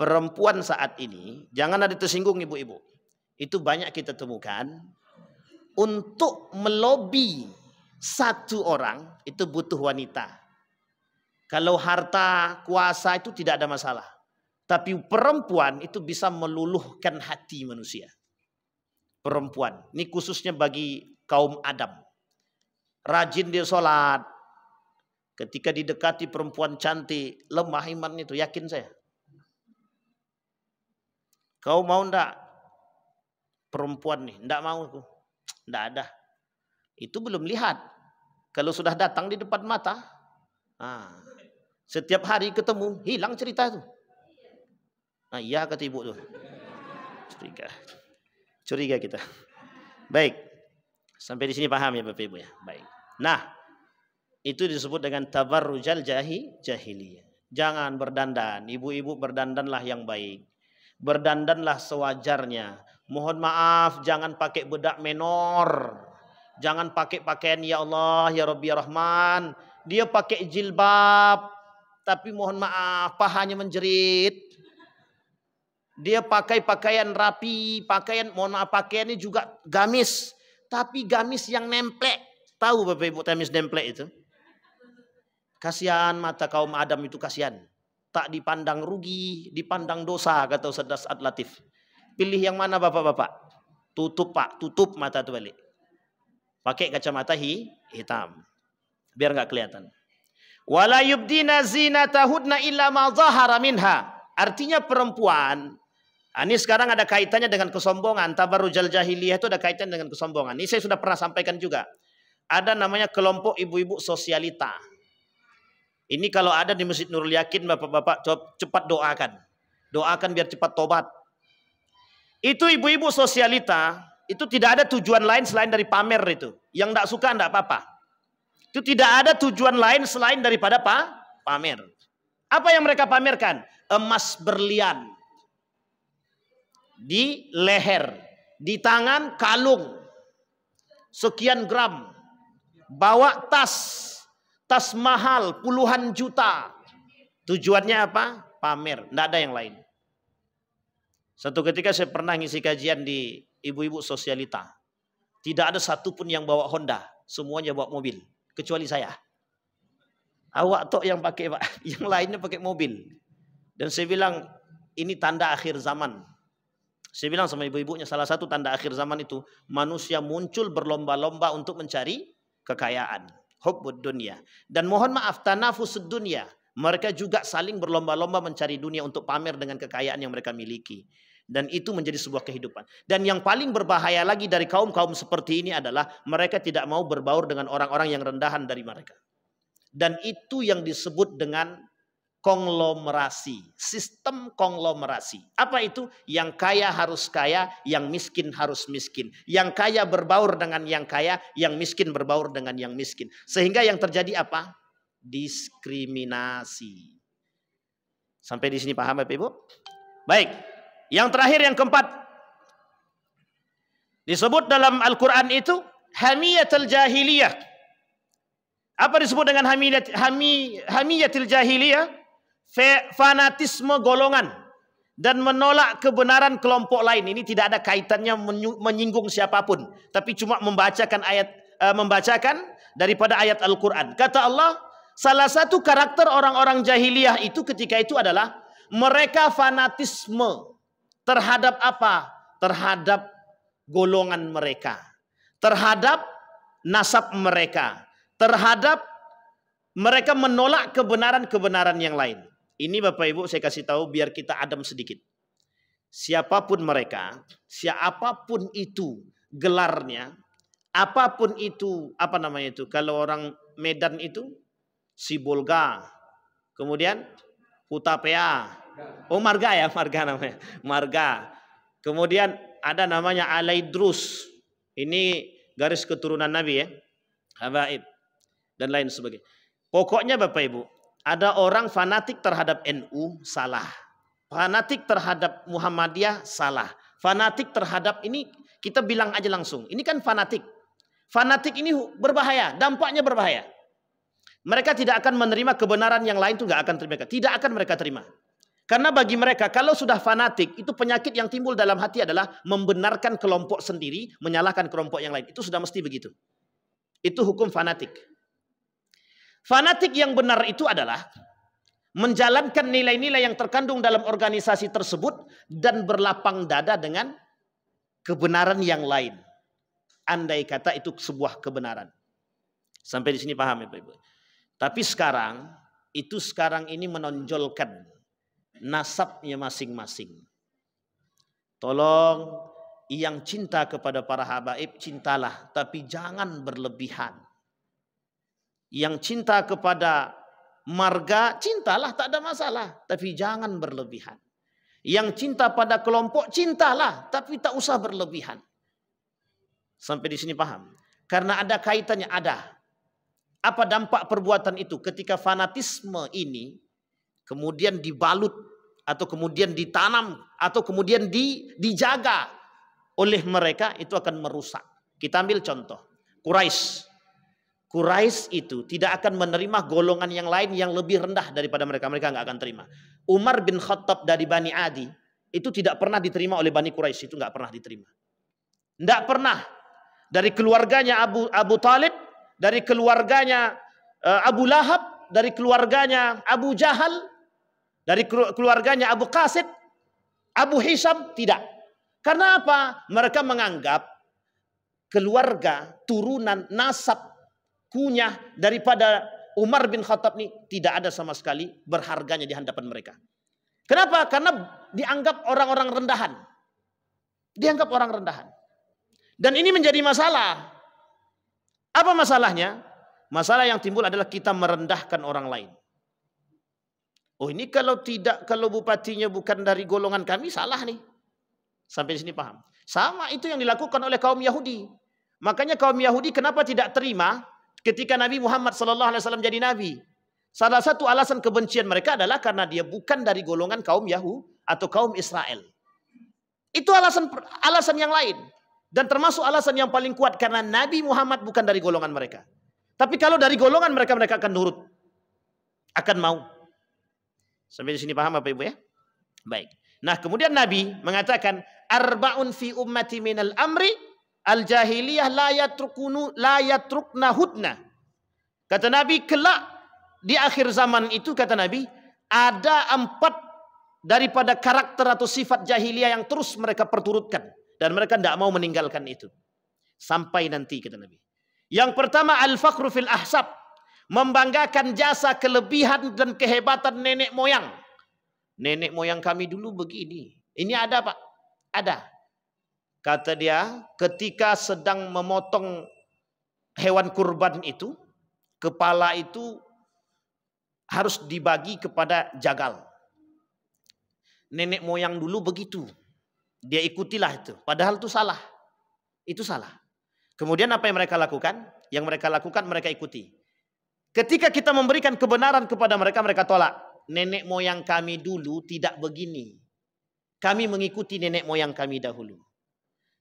Perempuan saat ini, jangan ada tersinggung ibu-ibu. Itu banyak kita temukan. Untuk melobi satu orang, itu butuh wanita. Kalau harta, kuasa itu tidak ada masalah. Tapi perempuan itu bisa meluluhkan hati manusia perempuan. Ini khususnya bagi kaum Adam. Rajin dia sholat. Ketika didekati perempuan cantik, lemah iman itu, yakin saya. Kau mau ndak perempuan nih? Ndak mau aku. Ndak ada. Itu belum lihat. Kalau sudah datang di depan mata, nah, setiap hari ketemu, hilang cerita itu. Nah, iya kata ibu tuh. Curiga. Curiga kita. Baik. Sampai di sini paham ya Bapak Ibu ya. Baik. Nah, itu disebut dengan tabarrujal jahi jahiliyah. Jangan berdandan, ibu-ibu berdandanlah yang baik. Berdandanlah sewajarnya. Mohon maaf, jangan pakai bedak menor. Jangan pakai pakaian ya Allah, ya Rabbi, ya Rahman. Dia pakai jilbab, tapi mohon maaf, pahanya menjerit dia pakai pakaian rapi, pakaian mohon maaf pakaiannya juga gamis, tapi gamis yang nemplek. Tahu Bapak Ibu gamis nemplek itu? Kasihan mata kaum Adam itu kasihan. Tak dipandang rugi, dipandang dosa kata Ustaz Ad Latif. Pilih yang mana Bapak-bapak? Tutup Pak, tutup mata itu balik. Pakai kacamata hi, hitam. Biar nggak kelihatan. Wala yubdina zinatahudna illa ma zahara minha. Artinya perempuan Ah, ini sekarang ada kaitannya dengan kesombongan. Tabarujal jahiliyah itu ada kaitan dengan kesombongan. Ini saya sudah pernah sampaikan juga. Ada namanya kelompok ibu-ibu sosialita. Ini kalau ada di Masjid Nurul Yakin Bapak-bapak cepat doakan. Doakan biar cepat tobat. Itu ibu-ibu sosialita itu tidak ada tujuan lain selain dari pamer itu. Yang tidak suka tidak apa-apa. Itu tidak ada tujuan lain selain daripada pa, pamer. Apa yang mereka pamerkan? Emas berlian di leher, di tangan kalung sekian gram, bawa tas, tas mahal puluhan juta. Tujuannya apa? Pamer, tidak ada yang lain. Satu ketika saya pernah ngisi kajian di ibu-ibu sosialita. Tidak ada satupun yang bawa Honda, semuanya bawa mobil, kecuali saya. Awak tok yang pakai, yang lainnya pakai mobil. Dan saya bilang, ini tanda akhir zaman. Saya bilang sama ibu-ibunya salah satu tanda akhir zaman itu manusia muncul berlomba-lomba untuk mencari kekayaan, hubbud dunia. Dan mohon maaf tanafus dunia. Mereka juga saling berlomba-lomba mencari dunia untuk pamer dengan kekayaan yang mereka miliki. Dan itu menjadi sebuah kehidupan. Dan yang paling berbahaya lagi dari kaum-kaum seperti ini adalah mereka tidak mau berbaur dengan orang-orang yang rendahan dari mereka. Dan itu yang disebut dengan konglomerasi, sistem konglomerasi. Apa itu? Yang kaya harus kaya, yang miskin harus miskin. Yang kaya berbaur dengan yang kaya, yang miskin berbaur dengan yang miskin. Sehingga yang terjadi apa? Diskriminasi. Sampai di sini paham Bapak Ibu? Baik. Yang terakhir yang keempat. Disebut dalam Al-Qur'an itu hamiyatul jahiliyah. Apa disebut dengan hamiyatul hami, jahiliyah? fanatisme golongan dan menolak kebenaran kelompok lain ini tidak ada kaitannya menyinggung siapapun tapi cuma membacakan ayat uh, membacakan daripada ayat Al-Qur'an kata Allah salah satu karakter orang-orang jahiliyah itu ketika itu adalah mereka fanatisme terhadap apa terhadap golongan mereka terhadap nasab mereka terhadap mereka menolak kebenaran-kebenaran yang lain ini Bapak Ibu saya kasih tahu biar kita adem sedikit. Siapapun mereka, siapapun itu gelarnya, apapun itu apa namanya itu kalau orang Medan itu si Bolga, kemudian Hutapea, oh Marga ya Marga namanya, Marga. Kemudian ada namanya Alaidrus, ini garis keturunan Nabi ya, Habaib dan lain sebagainya. Pokoknya Bapak Ibu, ada orang fanatik terhadap NU salah. Fanatik terhadap Muhammadiyah salah. Fanatik terhadap ini kita bilang aja langsung. Ini kan fanatik. Fanatik ini berbahaya, dampaknya berbahaya. Mereka tidak akan menerima kebenaran yang lain itu nggak akan terima. Tidak akan mereka terima. Karena bagi mereka kalau sudah fanatik itu penyakit yang timbul dalam hati adalah membenarkan kelompok sendiri, menyalahkan kelompok yang lain. Itu sudah mesti begitu. Itu hukum fanatik. Fanatik yang benar itu adalah menjalankan nilai-nilai yang terkandung dalam organisasi tersebut dan berlapang dada dengan kebenaran yang lain. Andai kata itu sebuah kebenaran. Sampai di sini paham ya Ibu. Tapi sekarang itu sekarang ini menonjolkan nasabnya masing-masing. Tolong yang cinta kepada para habaib cintalah tapi jangan berlebihan. Yang cinta kepada marga, cintalah tak ada masalah. Tapi jangan berlebihan. Yang cinta pada kelompok, cintalah. Tapi tak usah berlebihan. Sampai di sini paham? Karena ada kaitannya, ada. Apa dampak perbuatan itu ketika fanatisme ini kemudian dibalut atau kemudian ditanam atau kemudian di, dijaga oleh mereka itu akan merusak. Kita ambil contoh. Quraisy Quraisy itu tidak akan menerima golongan yang lain yang lebih rendah daripada mereka. Mereka nggak akan terima. Umar bin Khattab dari Bani Adi itu tidak pernah diterima oleh Bani Quraisy. Itu nggak pernah diterima. Nggak pernah. Dari keluarganya Abu Abu Talib, dari keluarganya eh, Abu Lahab, dari keluarganya Abu Jahal, dari keluarganya Abu Qasid, Abu Hisham tidak. Karena apa? Mereka menganggap keluarga, turunan, nasab kunyah daripada Umar bin Khattab ini tidak ada sama sekali berharganya di hadapan mereka. Kenapa? Karena dianggap orang-orang rendahan. Dianggap orang rendahan. Dan ini menjadi masalah. Apa masalahnya? Masalah yang timbul adalah kita merendahkan orang lain. Oh ini kalau tidak, kalau bupatinya bukan dari golongan kami, salah nih. Sampai di sini paham. Sama itu yang dilakukan oleh kaum Yahudi. Makanya kaum Yahudi kenapa tidak terima ketika Nabi Muhammad sallallahu alaihi wasallam jadi nabi. Salah satu alasan kebencian mereka adalah karena dia bukan dari golongan kaum Yahudi atau kaum Israel. Itu alasan alasan yang lain dan termasuk alasan yang paling kuat karena Nabi Muhammad bukan dari golongan mereka. Tapi kalau dari golongan mereka mereka akan nurut. Akan mau. Sampai di sini paham apa Ibu ya? Baik. Nah, kemudian Nabi mengatakan arbaun fi ummati minal amri al jahiliyah la yatrukunu la yatrukna hudna. Kata Nabi kelak di akhir zaman itu kata Nabi ada empat daripada karakter atau sifat jahiliyah yang terus mereka perturutkan dan mereka tidak mau meninggalkan itu sampai nanti kata Nabi. Yang pertama al-fakhru fil ahsab membanggakan jasa kelebihan dan kehebatan nenek moyang. Nenek moyang kami dulu begini. Ini ada Pak? Ada. Kata dia, ketika sedang memotong hewan kurban itu, kepala itu harus dibagi kepada jagal. Nenek moyang dulu begitu. Dia ikutilah itu. Padahal itu salah. Itu salah. Kemudian apa yang mereka lakukan? Yang mereka lakukan mereka ikuti. Ketika kita memberikan kebenaran kepada mereka, mereka tolak. Nenek moyang kami dulu tidak begini. Kami mengikuti nenek moyang kami dahulu.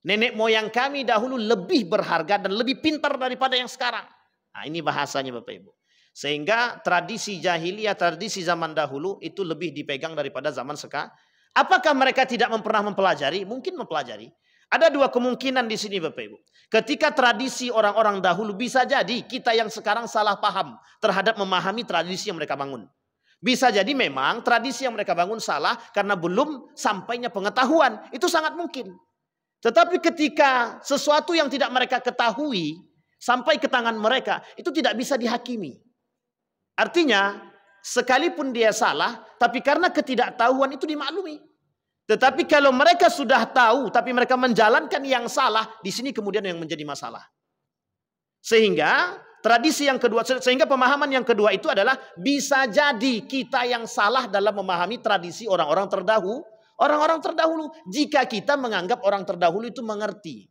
Nenek moyang kami dahulu lebih berharga dan lebih pintar daripada yang sekarang. Nah, ini bahasanya Bapak Ibu. Sehingga tradisi jahiliyah, tradisi zaman dahulu itu lebih dipegang daripada zaman sekarang. Apakah mereka tidak pernah mempelajari? Mungkin mempelajari. Ada dua kemungkinan di sini Bapak Ibu. Ketika tradisi orang-orang dahulu bisa jadi kita yang sekarang salah paham terhadap memahami tradisi yang mereka bangun. Bisa jadi memang tradisi yang mereka bangun salah karena belum sampainya pengetahuan. Itu sangat mungkin. Tetapi ketika sesuatu yang tidak mereka ketahui sampai ke tangan mereka, itu tidak bisa dihakimi. Artinya, sekalipun dia salah, tapi karena ketidaktahuan itu dimaklumi. Tetapi kalau mereka sudah tahu, tapi mereka menjalankan yang salah, di sini kemudian yang menjadi masalah. Sehingga tradisi yang kedua, sehingga pemahaman yang kedua itu adalah bisa jadi kita yang salah dalam memahami tradisi orang-orang terdahulu Orang-orang terdahulu, jika kita menganggap orang terdahulu itu mengerti,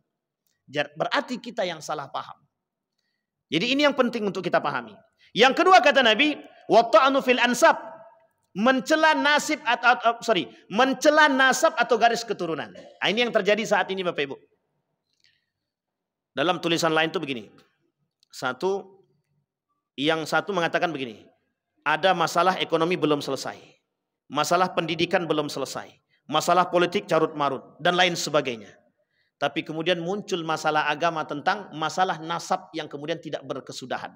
berarti kita yang salah paham. Jadi ini yang penting untuk kita pahami. Yang kedua kata Nabi, wata'nu fil ansab, mencela nasib atau, atau sorry, mencela nasab atau garis keturunan. Nah, ini yang terjadi saat ini Bapak Ibu. Dalam tulisan lain itu begini. Satu yang satu mengatakan begini, ada masalah ekonomi belum selesai. Masalah pendidikan belum selesai masalah politik carut marut dan lain sebagainya. Tapi kemudian muncul masalah agama tentang masalah nasab yang kemudian tidak berkesudahan.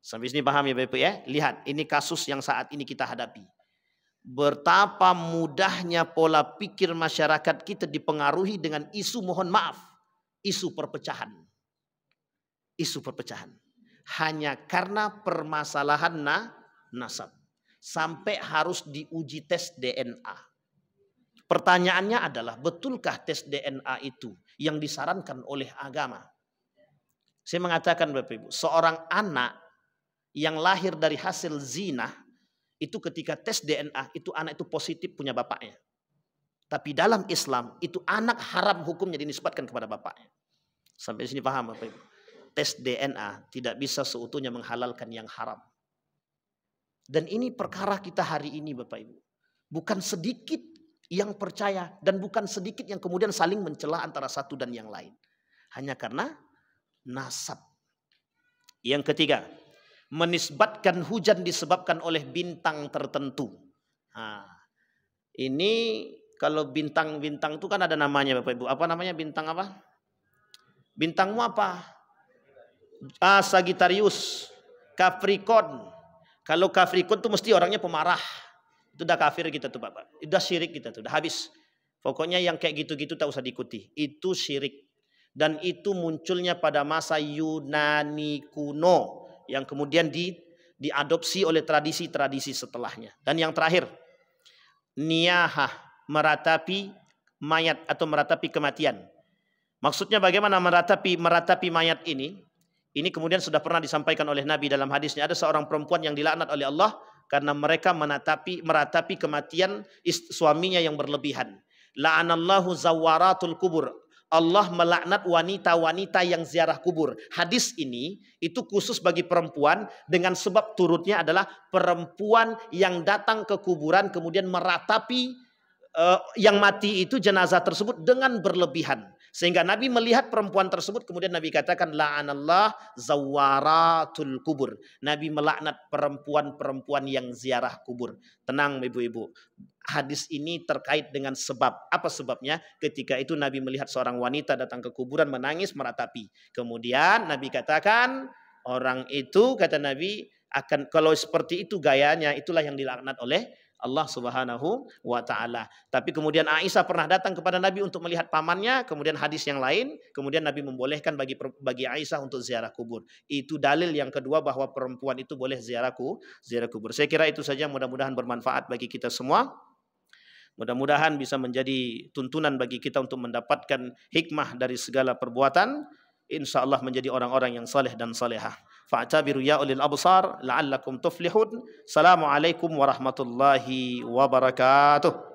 Sampai sini paham ya Bapak ya? Lihat, ini kasus yang saat ini kita hadapi. Betapa mudahnya pola pikir masyarakat kita dipengaruhi dengan isu mohon maaf. Isu perpecahan. Isu perpecahan. Hanya karena permasalahan na nasab. Sampai harus diuji tes DNA. Pertanyaannya adalah betulkah tes DNA itu yang disarankan oleh agama? Saya mengatakan Bapak Ibu, seorang anak yang lahir dari hasil zina itu ketika tes DNA itu anak itu positif punya bapaknya. Tapi dalam Islam itu anak haram hukumnya dinisbatkan kepada bapaknya. Sampai sini paham Bapak Ibu? Tes DNA tidak bisa seutuhnya menghalalkan yang haram. Dan ini perkara kita hari ini Bapak Ibu. Bukan sedikit yang percaya dan bukan sedikit yang kemudian saling mencela antara satu dan yang lain. Hanya karena nasab. Yang ketiga, menisbatkan hujan disebabkan oleh bintang tertentu. Nah, ini kalau bintang-bintang itu kan ada namanya Bapak Ibu. Apa namanya bintang apa? Bintangmu apa? Ah, Sagittarius, Capricorn. Kalau Capricorn itu mesti orangnya pemarah itu dah kafir kita tuh Bapak. Itu dah syirik kita tuh, sudah habis. Pokoknya yang kayak gitu-gitu tak usah diikuti. Itu syirik. Dan itu munculnya pada masa Yunani kuno yang kemudian di diadopsi oleh tradisi-tradisi setelahnya. Dan yang terakhir, niyahah, meratapi mayat atau meratapi kematian. Maksudnya bagaimana meratapi meratapi mayat ini? Ini kemudian sudah pernah disampaikan oleh Nabi dalam hadisnya. Ada seorang perempuan yang dilaknat oleh Allah karena mereka menatapi meratapi kematian suaminya yang berlebihan. La'anallahu zawaratul kubur. Allah melaknat wanita-wanita yang ziarah kubur. Hadis ini itu khusus bagi perempuan dengan sebab turutnya adalah perempuan yang datang ke kuburan kemudian meratapi uh, yang mati itu jenazah tersebut dengan berlebihan. Sehingga Nabi melihat perempuan tersebut kemudian Nabi katakan la'anallah zawaratul kubur. Nabi melaknat perempuan-perempuan yang ziarah kubur. Tenang ibu-ibu. Hadis ini terkait dengan sebab. Apa sebabnya? Ketika itu Nabi melihat seorang wanita datang ke kuburan menangis meratapi. Kemudian Nabi katakan orang itu kata Nabi akan kalau seperti itu gayanya itulah yang dilaknat oleh Allah Subhanahu wa taala. Tapi kemudian Aisyah pernah datang kepada Nabi untuk melihat pamannya, kemudian hadis yang lain, kemudian Nabi membolehkan bagi bagi Aisyah untuk ziarah kubur. Itu dalil yang kedua bahwa perempuan itu boleh ziarah ziarah kubur. Saya kira itu saja mudah-mudahan bermanfaat bagi kita semua. Mudah-mudahan bisa menjadi tuntunan bagi kita untuk mendapatkan hikmah dari segala perbuatan. Insya Allah menjadi orang-orang yang saleh dan salehah fa'tabiru ya ulil absar la'allakum tuflihun. alaikum warahmatullahi wabarakatuh.